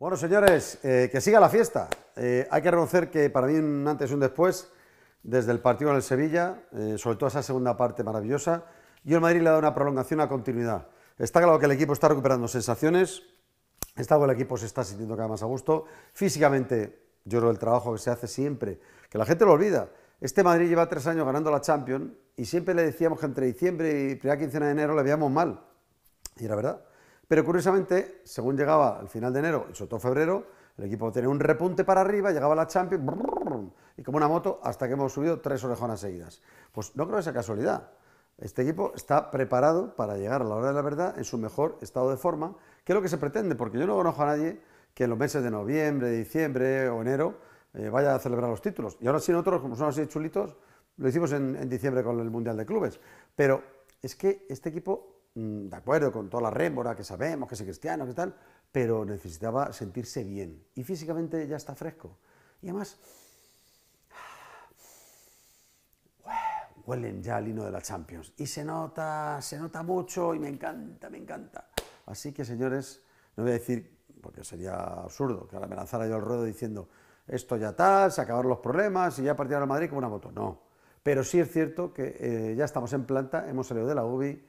Bueno, señores, eh, que siga la fiesta. Eh, hay que reconocer que para mí un antes y un después, desde el partido en el Sevilla, eh, sobre todo esa segunda parte maravillosa, y el Madrid le dado una prolongación a continuidad. Está claro que el equipo está recuperando sensaciones, está claro que el equipo se está sintiendo cada más a gusto. Físicamente, yo creo el trabajo que se hace siempre, que la gente lo olvida. Este Madrid lleva tres años ganando la Champions y siempre le decíamos que entre diciembre y primera quincena de enero le veíamos mal. Y era verdad. Pero curiosamente, según llegaba el final de enero el sobre febrero, el equipo tenía un repunte para arriba, llegaba la Champions y como una moto hasta que hemos subido tres orejonas seguidas. Pues no creo que sea casualidad. Este equipo está preparado para llegar a la hora de la verdad en su mejor estado de forma, que es lo que se pretende, porque yo no conozco a nadie que en los meses de noviembre, diciembre o enero eh, vaya a celebrar los títulos. Y ahora sí nosotros, como somos así chulitos, lo hicimos en diciembre con el Mundial de Clubes. Pero es que este equipo Mm, de acuerdo con toda la rémora que sabemos, que es cristiano, que tal, pero necesitaba sentirse bien. Y físicamente ya está fresco. Y además, huelen ya el hino de la Champions. Y se nota, se nota mucho y me encanta, me encanta. Así que, señores, no voy a decir, porque sería absurdo, que ahora me lanzara yo al ruedo diciendo, esto ya está se acabaron los problemas y ya partirá a Madrid con una moto. No. Pero sí es cierto que eh, ya estamos en planta, hemos salido de la UBI,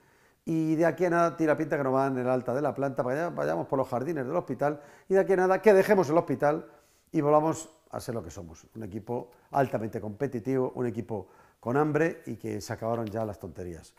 y de aquí a nada, tira pinta que nos van en el alta de la planta, para vayamos por los jardines del hospital. Y de aquí a nada, que dejemos el hospital y volvamos a ser lo que somos. Un equipo altamente competitivo, un equipo con hambre y que se acabaron ya las tonterías.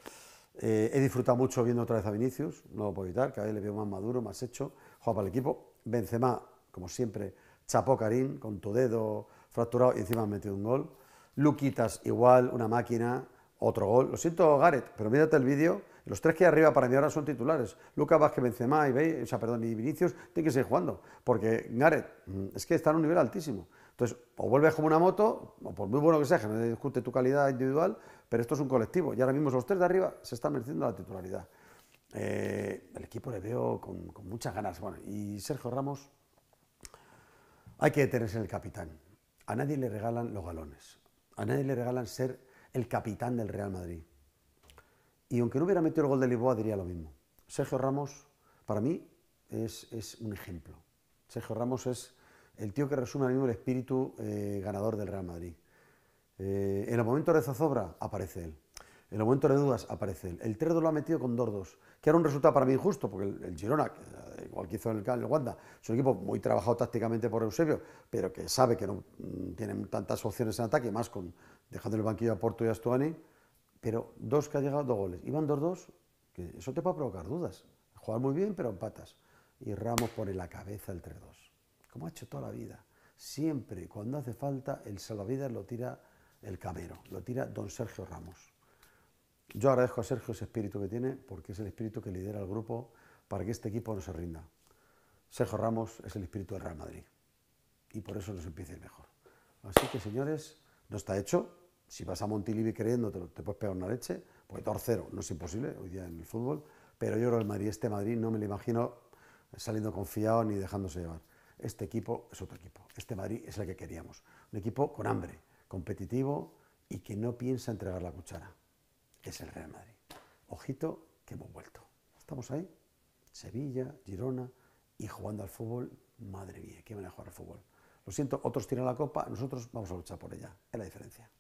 Eh, he disfrutado mucho viendo otra vez a Vinicius, no lo puedo evitar, que ahí le veo más maduro, más hecho, juega para el equipo. Benzema, como siempre, chapó Karim con tu dedo fracturado y encima metido un gol. Luquitas, igual, una máquina, otro gol. Lo siento, Gareth, pero mírate el vídeo los tres que hay arriba para mí ahora son titulares. Lucas Vázquez, Benzema y, o sea, perdón, y Vinicius tienen que seguir jugando, porque Gareth mm, es que está en un nivel altísimo. Entonces, o vuelves como una moto, o por muy bueno que sea, que no discute tu calidad individual, pero esto es un colectivo. Y ahora mismo los tres de arriba se están mereciendo la titularidad. Eh, el equipo le veo con, muchas ganas. Bueno, y Sergio Ramos, hay que detenerse en el capitán. A nadie le regalan los galones. A nadie le regalan ser el capitán del Real Madrid. Y aunque no hubiera metido el gol de Lisboa, diría lo mismo. Sergio Ramos, para mí, es, un ejemplo. Sergio Ramos es el tío que resume al mismo el espíritu eh, ganador del Real Madrid. Eh, en el momento de zozobra aparece él. En los momentos de dudas aparece él. El 3 lo ha metido con Dordos, que era un resultado para mí injusto, porque el, Girona, eh, igual que hizo el, el Wanda, es un equipo muy trabajado tácticamente por Eusebio, pero que sabe que no mm, tienen tantas opciones en ataque, más con dejando el banquillo a Porto y a pero dos que ha llegado, dos goles. Iban dos dos, que eso te puede provocar dudas. Jugar muy bien, pero empatas. Y Ramos pone la cabeza el 3-2, como ha hecho toda la vida. Siempre, cuando hace falta, el salvavidas lo tira el camero, lo tira don Sergio Ramos. Yo agradezco a Sergio ese espíritu que tiene, porque es el espíritu que lidera el grupo para que este equipo no se rinda. Sergio Ramos es el espíritu del Real Madrid y por eso nos empieza el mejor. Así que, señores, no está hecho, si vas a Montilivi creyéndote, te puedes pegar una leche, porque torcero no es imposible hoy día en el fútbol, pero yo creo que Madrid, este Madrid, no me lo imagino saliendo confiado ni dejándose llevar. Este equipo es otro equipo, este Madrid es el que queríamos, un equipo con hambre, competitivo y que no piensa entregar la cuchara. Es el Real Madrid. Ojito que hemos vuelto. Estamos ahí, Sevilla, Girona, y jugando al fútbol, madre mía, qué van a jugar al fútbol? Lo siento, otros tiran la copa, nosotros vamos a luchar por ella. Es la diferencia.